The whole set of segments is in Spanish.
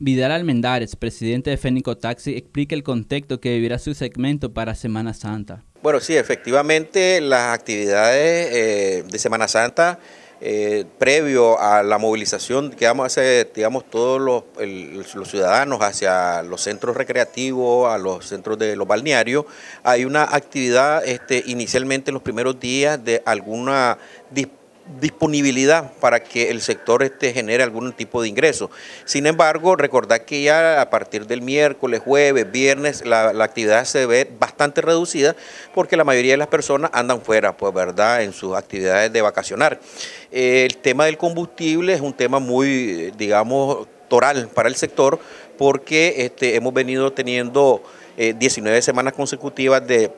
Vidal Almendares, presidente de Fénico Taxi, explica el contexto que vivirá su segmento para Semana Santa. Bueno, sí, efectivamente las actividades eh, de Semana Santa eh, previo a la movilización que vamos a hacer, digamos, todos los, ciudadanos hacia los centros recreativos, a los centros de los balnearios, hay una actividad este, inicialmente en los primeros días de alguna disposición disponibilidad para que el sector este, genere algún tipo de ingreso. Sin embargo, recordad que ya a partir del miércoles, jueves, viernes, la, actividad se ve bastante reducida porque la mayoría de las personas andan fuera, pues verdad, en sus actividades de vacacionar. Eh, el tema del combustible es un tema muy, digamos, toral para el sector porque este, hemos venido teniendo 19 eh, semanas consecutivas de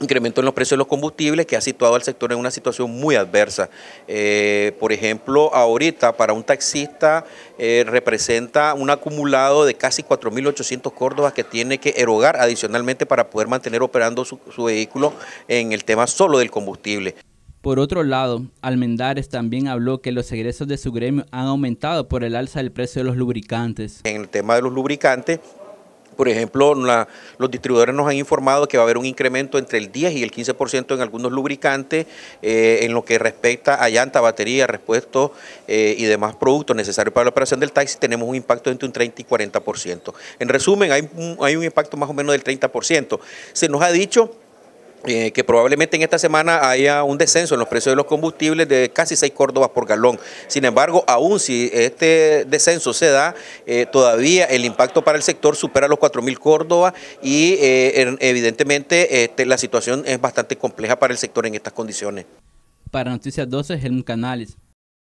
incremento en los precios de los combustibles que ha situado al sector en una situación muy adversa. Eh, por ejemplo, ahorita para un taxista eh, representa un acumulado de casi 4.800 córdobas que tiene que erogar adicionalmente para poder mantener operando su, su vehículo en el tema solo del combustible. Por otro lado, Almendares también habló que los egresos de su gremio han aumentado por el alza del precio de los lubricantes. En el tema de los lubricantes, por ejemplo, los distribuidores nos han informado que va a haber un incremento entre el 10 y el 15% en algunos lubricantes eh, en lo que respecta a llanta, batería, repuestos eh, y demás productos necesarios para la operación del taxi. Tenemos un impacto entre un 30 y 40%. En resumen, hay un, hay un impacto más o menos del 30%. Se nos ha dicho eh, que probablemente en esta semana haya un descenso en los precios de los combustibles de casi 6 córdobas por galón. Sin embargo, aún si este descenso se da, eh, todavía el impacto para el sector supera los 4.000 córdobas y eh, evidentemente este, la situación es bastante compleja para el sector en estas condiciones. Para Noticias 12, Helmut Canales.